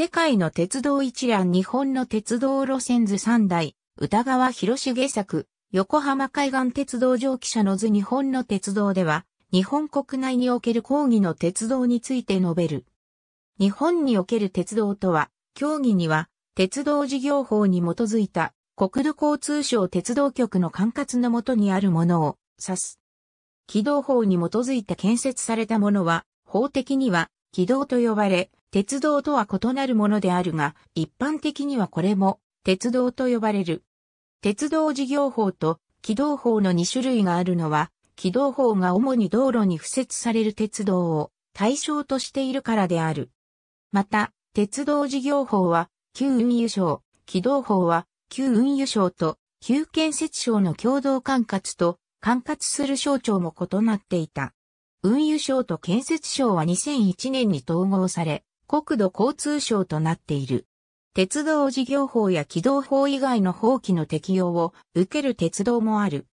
世界の鉄道一覧日本の鉄道路線図3代、歌川広重作、横浜海岸鉄道上記者の図日本の鉄道では、日本国内における講義の鉄道について述べる。日本における鉄道とは、協議には、鉄道事業法に基づいた国土交通省鉄道局の管轄のもとにあるものを指す。軌道法に基づいて建設されたものは、法的には軌道と呼ばれ、鉄道とは異なるものであるが、一般的にはこれも鉄道と呼ばれる。鉄道事業法と軌道法の2種類があるのは、軌道法が主に道路に付設される鉄道を対象としているからである。また、鉄道事業法は、旧運輸省、軌道法は、旧運輸省と、旧建設省の共同管轄と、管轄する省庁も異なっていた。運輸省と建設省は2001年に統合され、国土交通省となっている。鉄道事業法や軌道法以外の法規の適用を受ける鉄道もある。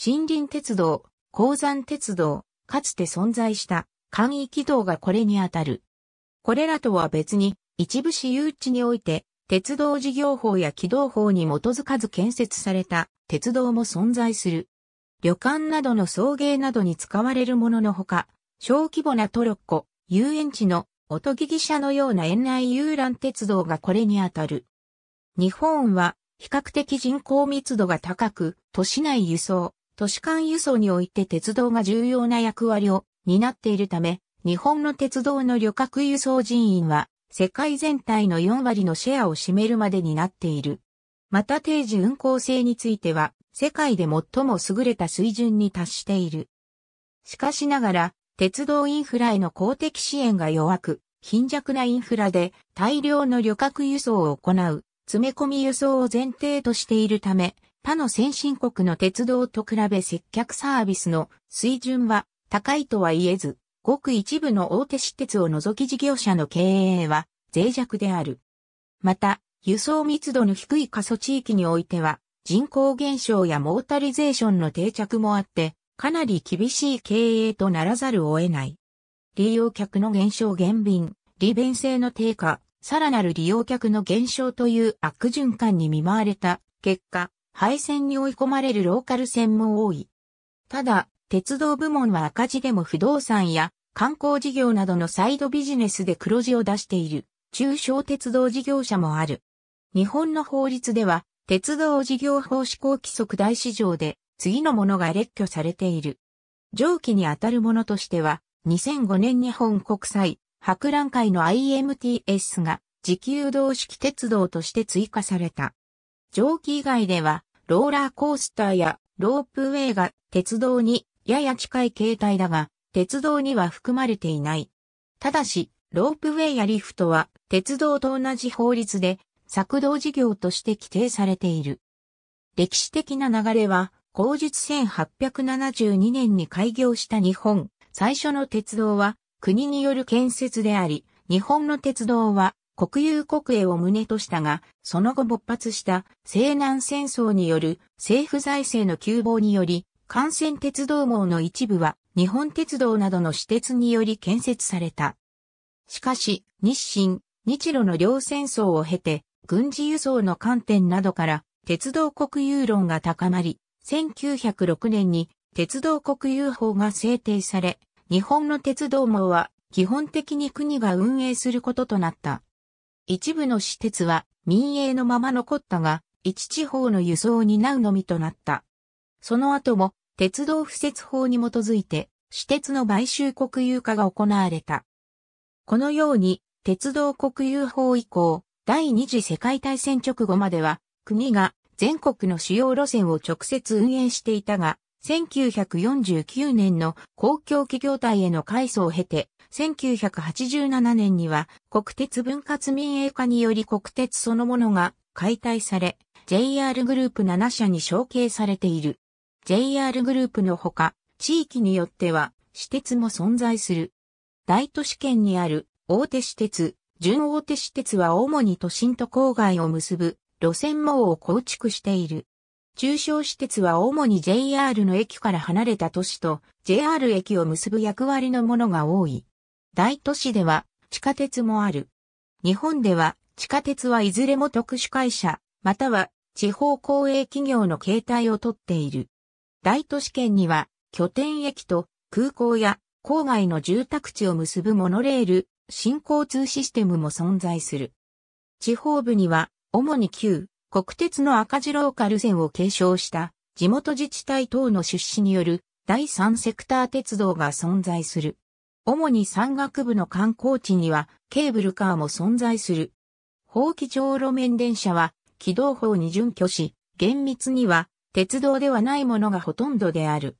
森林鉄道、鉱山鉄道、かつて存在した簡易軌道がこれにあたる。これらとは別に、一部私有地において、鉄道事業法や軌道法に基づかず建設された鉄道も存在する。旅館などの送迎などに使われるもののほか、小規模なトロッコ、遊園地の音ギギ社のような園内遊覧鉄道がこれにあたる。日本は比較的人口密度が高く、都市内輸送、都市間輸送において鉄道が重要な役割を担っているため、日本の鉄道の旅客輸送人員は世界全体の4割のシェアを占めるまでになっている。また定時運行性については世界で最も優れた水準に達している。しかしながら鉄道インフラへの公的支援が弱く、貧弱なインフラで大量の旅客輸送を行う、詰め込み輸送を前提としているため、他の先進国の鉄道と比べ接客サービスの水準は高いとは言えず、ごく一部の大手私鉄を除き事業者の経営は脆弱である。また、輸送密度の低い過疎地域においては、人口減少やモータリゼーションの定着もあって、かなり厳しい経営とならざるを得ない。利用客の減少減便、利便性の低下、さらなる利用客の減少という悪循環に見舞われた結果、廃線に追い込まれるローカル線も多い。ただ、鉄道部門は赤字でも不動産や観光事業などのサイドビジネスで黒字を出している中小鉄道事業者もある。日本の法律では鉄道事業法施行規則大市場で次のものが列挙されている。上記にあたるものとしては、2005年日本国際博覧会の IMTS が時給動式鉄道として追加された。蒸気以外では、ローラーコースターやロープウェイが鉄道にやや近い形態だが、鉄道には含まれていない。ただし、ロープウェイやリフトは鉄道と同じ法律で作動事業として規定されている。歴史的な流れは後日1872年に開業した日本、最初の鉄道は国による建設であり、日本の鉄道は国有国営を旨としたが、その後勃発した西南戦争による政府財政の急防により、幹線鉄道網の一部は日本鉄道などの私鉄により建設された。しかし、日清、日露の両戦争を経て、軍事輸送の観点などから鉄道国有論が高まり、1906年に鉄道国有法が制定され、日本の鉄道網は基本的に国が運営することとなった。一部の私鉄は民営のまま残ったが、一地方の輸送を担うのみとなった。その後も鉄道不設法に基づいて、私鉄の買収国有化が行われた。このように、鉄道国有法以降、第二次世界大戦直後までは、国が全国の主要路線を直接運営していたが、1949年の公共企業体への改装を経て、1987年には国鉄分割民営化により国鉄そのものが解体され、JR グループ7社に承継されている。JR グループのほか、地域によっては、私鉄も存在する。大都市圏にある大手私鉄、準大手私鉄は主に都心と郊外を結ぶ路線網を構築している。中小私鉄は主に JR の駅から離れた都市と JR 駅を結ぶ役割のものが多い。大都市では地下鉄もある。日本では地下鉄はいずれも特殊会社、または地方公営企業の形態をとっている。大都市圏には拠点駅と空港や郊外の住宅地を結ぶモノレール、新交通システムも存在する。地方部には主に旧、国鉄の赤字ローカル線を継承した地元自治体等の出資による第三セクター鉄道が存在する。主に山岳部の観光地にはケーブルカーも存在する。法規上路面電車は軌道法に準拠し、厳密には鉄道ではないものがほとんどである。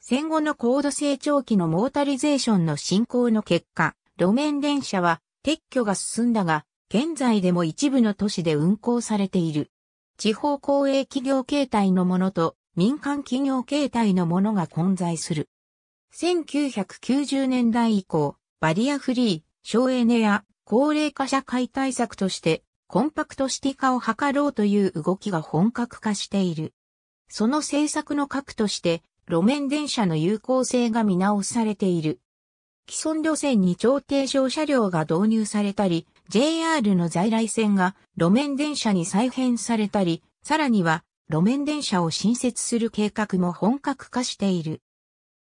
戦後の高度成長期のモータリゼーションの進行の結果、路面電車は撤去が進んだが、現在でも一部の都市で運行されている。地方公営企業形態のものと民間企業形態のものが混在する。1990年代以降、バリアフリー、省エネや高齢化社会対策としてコンパクトシティ化を図ろうという動きが本格化している。その政策の核として路面電車の有効性が見直されている。既存路線に超低乗車両が導入されたり、JR の在来線が路面電車に再編されたり、さらには路面電車を新設する計画も本格化している。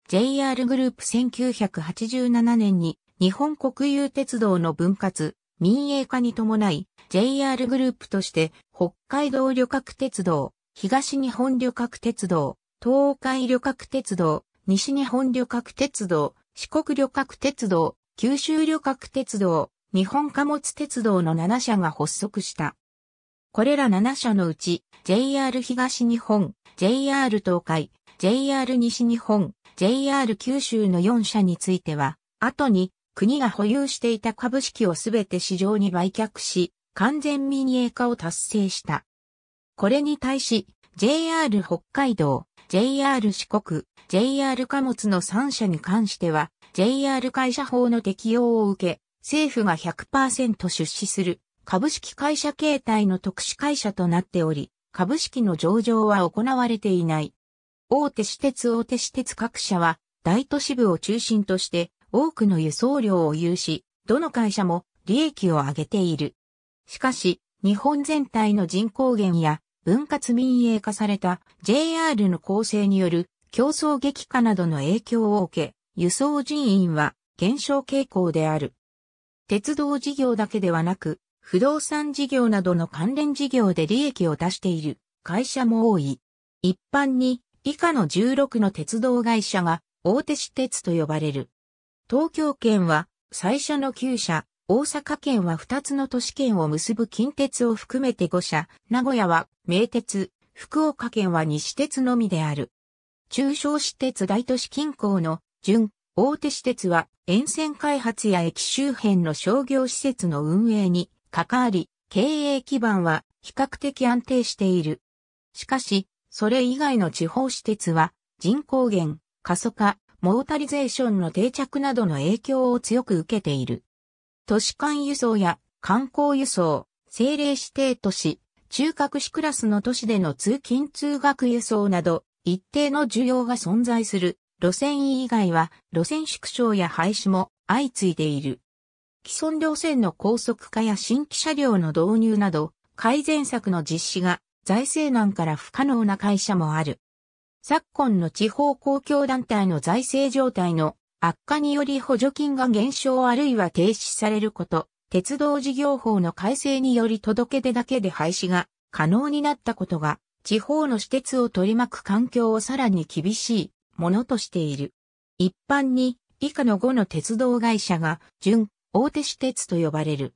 JR グループ1987年に日本国有鉄道の分割、民営化に伴い JR グループとして北海道旅客鉄道、東日本旅客鉄道、東海旅客鉄道、西日本旅客鉄道、四国旅客鉄道、九州旅客鉄道、日本貨物鉄道の7社が発足した。これら7社のうち、JR 東日本、JR 東海、JR 西日本、JR 九州の4社については、後に国が保有していた株式をすべて市場に売却し、完全民営化を達成した。これに対し、JR 北海道、JR 四国、JR 貨物の3社に関しては、JR 会社法の適用を受け、政府が100%出資する株式会社形態の特殊会社となっており、株式の上場は行われていない。大手私鉄大手私鉄各社は大都市部を中心として多くの輸送量を有し、どの会社も利益を上げている。しかし、日本全体の人口減や分割民営化された JR の構成による競争激化などの影響を受け、輸送人員は減少傾向である。鉄道事業だけではなく、不動産事業などの関連事業で利益を出している会社も多い。一般に以下の16の鉄道会社が大手私鉄と呼ばれる。東京圏は最初の9社、大阪圏は2つの都市圏を結ぶ近鉄を含めて5社、名古屋は名鉄、福岡県は西鉄のみである。中小私鉄大都市近郊の準大手私鉄は沿線開発や駅周辺の商業施設の運営に関わり、経営基盤は比較的安定している。しかし、それ以外の地方私鉄は人口減、過疎化、モータリゼーションの定着などの影響を強く受けている。都市間輸送や観光輸送、政令指定都市、中核市クラスの都市での通勤通学輸送など、一定の需要が存在する路線以外は路線縮小や廃止も相次いでいる。既存路線の高速化や新規車両の導入など改善策の実施が財政難から不可能な会社もある。昨今の地方公共団体の財政状態の悪化により補助金が減少あるいは停止されること、鉄道事業法の改正により届け出だけで廃止が可能になったことが、地方の私鉄を取り巻く環境をさらに厳しいものとしている。一般に以下の5の鉄道会社が準大手私鉄と呼ばれる。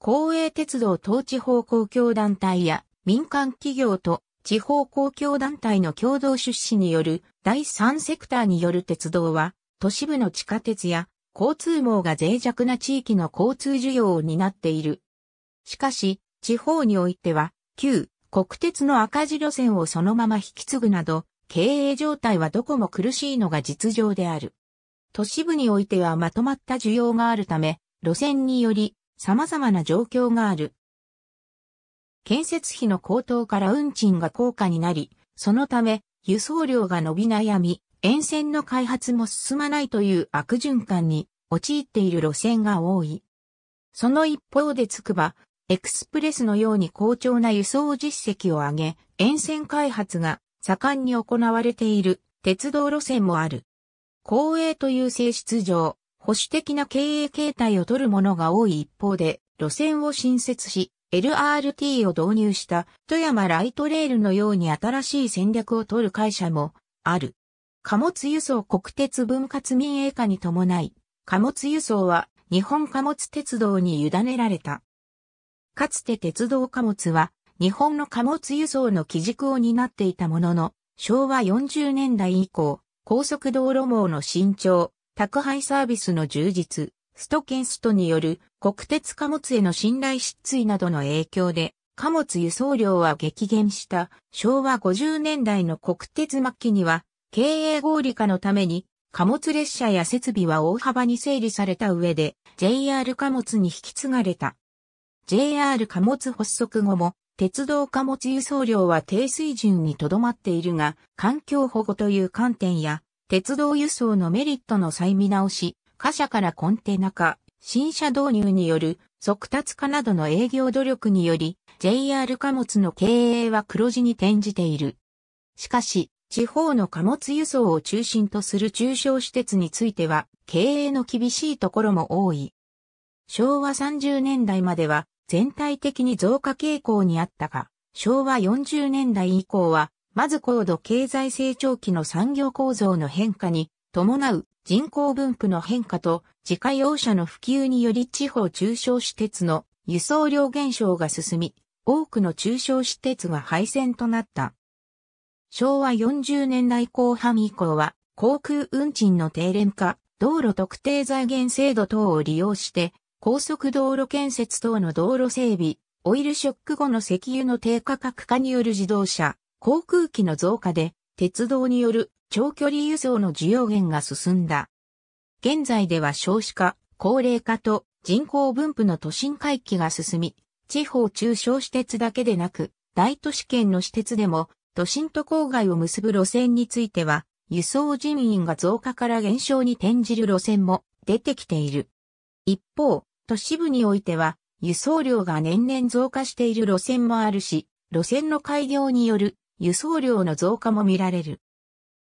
公営鉄道等地方公共団体や民間企業と地方公共団体の共同出資による第三セクターによる鉄道は都市部の地下鉄や交通網が脆弱な地域の交通需要を担っている。しかし、地方においては、旧国鉄の赤字路線をそのまま引き継ぐなど、経営状態はどこも苦しいのが実情である。都市部においてはまとまった需要があるため、路線により様々な状況がある。建設費の高騰から運賃が高価になり、そのため輸送量が伸び悩み、沿線の開発も進まないという悪循環に陥っている路線が多い。その一方でつくば、エクスプレスのように好調な輸送実績を上げ、沿線開発が盛んに行われている鉄道路線もある。公営という性質上、保守的な経営形態を取るものが多い一方で、路線を新設し、LRT を導入した富山ライトレールのように新しい戦略を取る会社もある。貨物輸送国鉄分割民営化に伴い、貨物輸送は日本貨物鉄道に委ねられた。かつて鉄道貨物は日本の貨物輸送の基軸を担っていたものの、昭和40年代以降、高速道路網の伸長、宅配サービスの充実、ストケンストによる国鉄貨物への信頼失墜などの影響で、貨物輸送量は激減した昭和50年代の国鉄末期には、経営合理化のために、貨物列車や設備は大幅に整理された上で、JR 貨物に引き継がれた。JR 貨物発足後も、鉄道貨物輸送量は低水準にとどまっているが、環境保護という観点や、鉄道輸送のメリットの再見直し、貨車からコンテナ化、新車導入による速達化などの営業努力により、JR 貨物の経営は黒字に転じている。しかし、地方の貨物輸送を中心とする中小施設については、経営の厳しいところも多い。昭和30年代までは、全体的に増加傾向にあったが、昭和40年代以降は、まず高度経済成長期の産業構造の変化に伴う人口分布の変化と自家用車の普及により地方中小私鉄の輸送量減少が進み、多くの中小私鉄が廃線となった。昭和40年代後半以降は航空運賃の低廉化、道路特定財源制度等を利用して高速道路建設等の道路整備、オイルショック後の石油の低価格化による自動車、航空機の増加で、鉄道による長距離輸送の需要減が進んだ。現在では少子化、高齢化と人口分布の都心回帰が進み、地方中小私鉄だけでなく、大都市圏の私鉄でも、都心と郊外を結ぶ路線については、輸送人員が増加から減少に転じる路線も出てきている。一方、都市部においては、輸送量が年々増加している路線もあるし、路線の開業による輸送量の増加も見られる。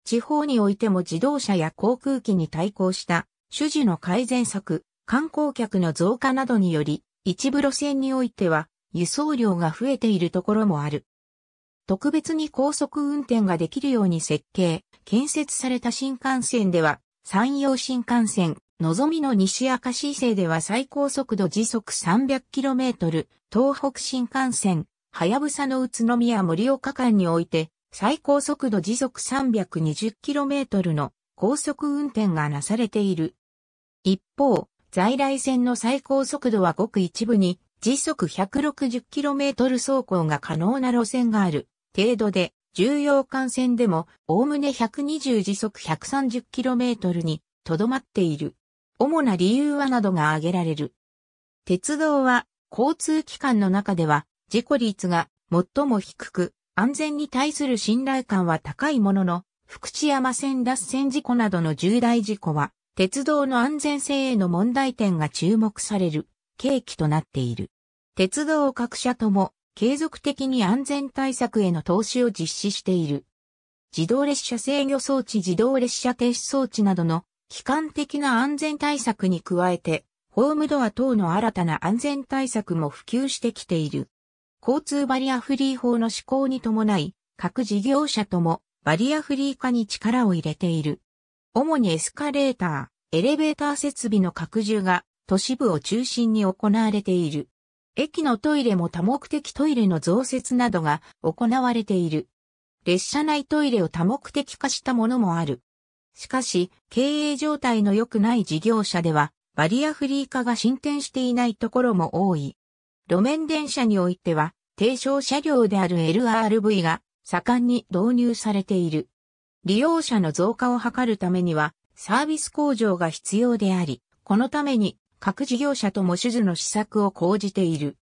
地方においても自動車や航空機に対抗した種樹の改善策、観光客の増加などにより、一部路線においては輸送量が増えているところもある。特別に高速運転ができるように設計、建設された新幹線では、山陽新幹線、のぞみの西明石伊勢では最高速度時速 300km、東北新幹線、はやぶさの宇都宮森岡間において、最高速度時速 320km の高速運転がなされている。一方、在来線の最高速度はごく一部に時速 160km 走行が可能な路線がある程度で、重要幹線でもむね120時速 130km にとどまっている。主な理由はなどが挙げられる。鉄道は交通機関の中では事故率が最も低く、安全に対する信頼感は高いものの、福知山線脱線事故などの重大事故は、鉄道の安全性への問題点が注目される、契機となっている。鉄道各社とも、継続的に安全対策への投資を実施している。自動列車制御装置自動列車停止装置などの機関的な安全対策に加えて、ホームドア等の新たな安全対策も普及してきている。交通バリアフリー法の施行に伴い、各事業者ともバリアフリー化に力を入れている。主にエスカレーター、エレベーター設備の拡充が都市部を中心に行われている。駅のトイレも多目的トイレの増設などが行われている。列車内トイレを多目的化したものもある。しかし、経営状態の良くない事業者では、バリアフリー化が進展していないところも多い。路面電車においては、低床車両である LRV が盛んに導入されている。利用者の増加を図るためには、サービス向上が必要であり、このために各事業者とも種々の施策を講じている。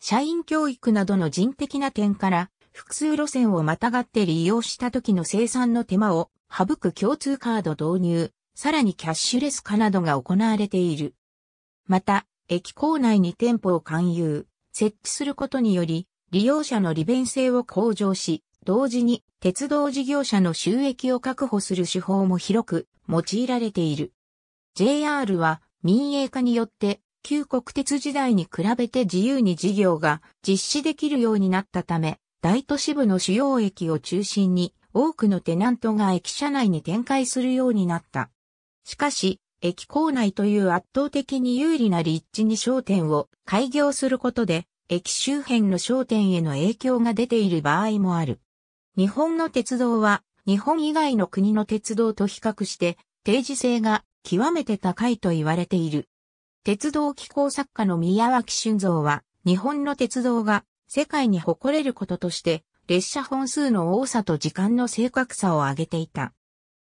社員教育などの人的な点から、複数路線をまたがって利用した時の生産の手間を省く共通カード導入、さらにキャッシュレス化などが行われている。また、駅構内に店舗を勧誘、設置することにより、利用者の利便性を向上し、同時に鉄道事業者の収益を確保する手法も広く用いられている。JR は民営化によって旧国鉄時代に比べて自由に事業が実施できるようになったため、大都市部の主要駅を中心に多くのテナントが駅舎内に展開するようになった。しかし、駅構内という圧倒的に有利な立地に商店を開業することで、駅周辺の商店への影響が出ている場合もある。日本の鉄道は、日本以外の国の鉄道と比較して、定時性が極めて高いと言われている。鉄道機構作家の宮脇俊造は、日本の鉄道が世界に誇れることとして、列車本数の多さと時間の正確さを挙げていた。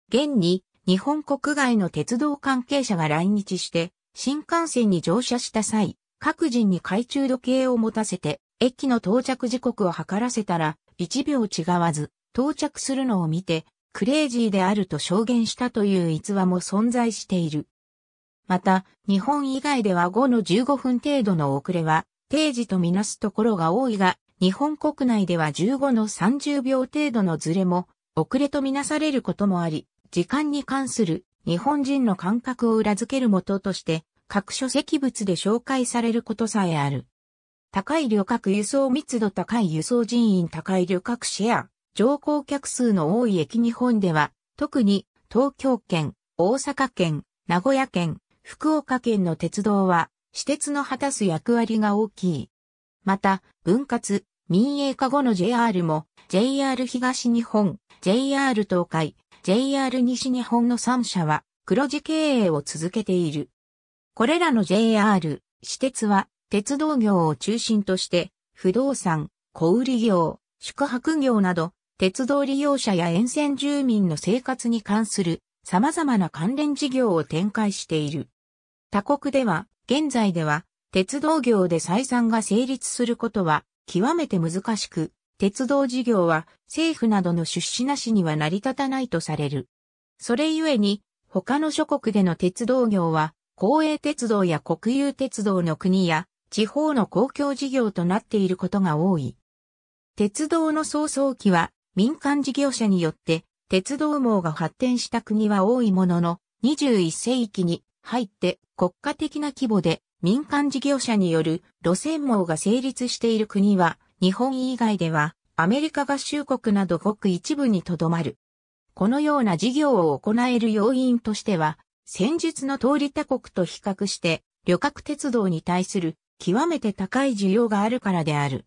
現に、日本国外の鉄道関係者が来日して、新幹線に乗車した際、各人に懐中時計を持たせて、駅の到着時刻を測らせたら、1秒違わず、到着するのを見て、クレイジーであると証言したという逸話も存在している。また、日本以外では5の15分程度の遅れは、定時とみなすところが多いが、日本国内では15の30秒程度のズレも遅れとみなされることもあり、時間に関する日本人の感覚を裏付けるもととして各書籍物で紹介されることさえある。高い旅客輸送密度高い輸送人員高い旅客シェア、乗降客数の多い駅日本では、特に東京圏、大阪圏、名古屋圏、福岡県の鉄道は私鉄の果たす役割が大きい。また、分割、民営化後の JR も、JR 東日本、JR 東海、JR 西日本の3社は、黒字経営を続けている。これらの JR、私鉄は、鉄道業を中心として、不動産、小売業、宿泊業など、鉄道利用者や沿線住民の生活に関する様々な関連事業を展開している。他国では現在では、鉄道業で採算が成立することは極めて難しく、鉄道事業は政府などの出資なしには成り立たないとされる。それゆえに、他の諸国での鉄道業は、公営鉄道や国有鉄道の国や地方の公共事業となっていることが多い。鉄道の早々期は民間事業者によって鉄道網が発展した国は多いものの、21世紀に入って国家的な規模で民間事業者による路線網が成立している国は日本以外ではアメリカ合衆国などごく一部にとどまる。このような事業を行える要因としては、戦術の通り他国と比較して旅客鉄道に対する極めて高い需要があるからである。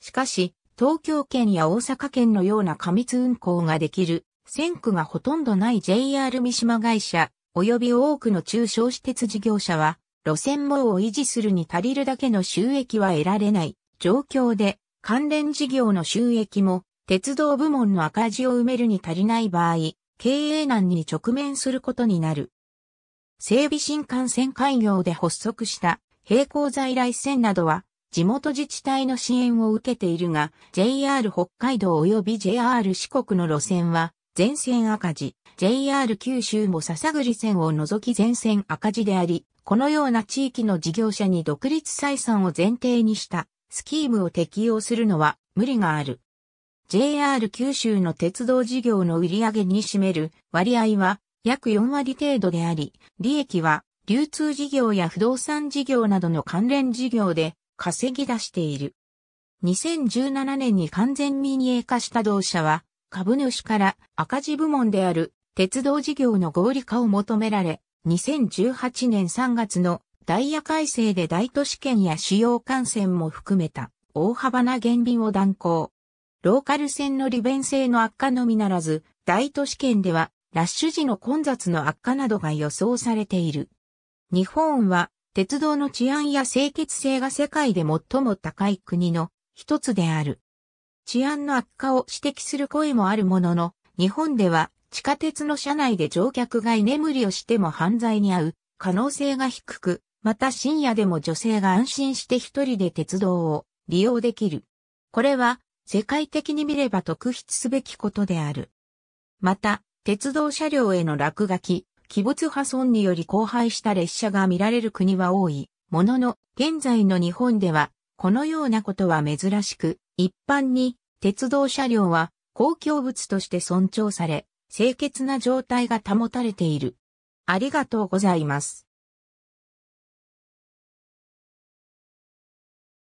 しかし、東京圏や大阪圏のような過密運行ができる、線区がほとんどない JR 三島会社、及び多くの中小私鉄事業者は、路線網を維持するに足りるだけの収益は得られない状況で、関連事業の収益も、鉄道部門の赤字を埋めるに足りない場合、経営難に直面することになる。整備新幹線開業で発足した並行在来線などは、地元自治体の支援を受けているが、JR 北海道及び JR 四国の路線は、全線赤字。JR 九州も笹栗線を除き全線赤字であり、このような地域の事業者に独立採算を前提にしたスキームを適用するのは無理がある。JR 九州の鉄道事業の売上に占める割合は約4割程度であり、利益は流通事業や不動産事業などの関連事業で稼ぎ出している。2017年に完全民営化した同社は株主から赤字部門である鉄道事業の合理化を求められ、2018年3月のダイヤ改正で大都市圏や主要幹線も含めた大幅な減便を断行。ローカル線の利便性の悪化のみならず、大都市圏ではラッシュ時の混雑の悪化などが予想されている。日本は鉄道の治安や清潔性が世界で最も高い国の一つである。治安の悪化を指摘する声もあるものの、日本では地下鉄の車内で乗客が居眠りをしても犯罪に遭う可能性が低く、また深夜でも女性が安心して一人で鉄道を利用できる。これは世界的に見れば特筆すべきことである。また、鉄道車両への落書き、器物破損により荒廃した列車が見られる国は多い。ものの、現在の日本では、このようなことは珍しく、一般に、鉄道車両は公共物として尊重され、清潔な状態が保たれている。ありがとうございます。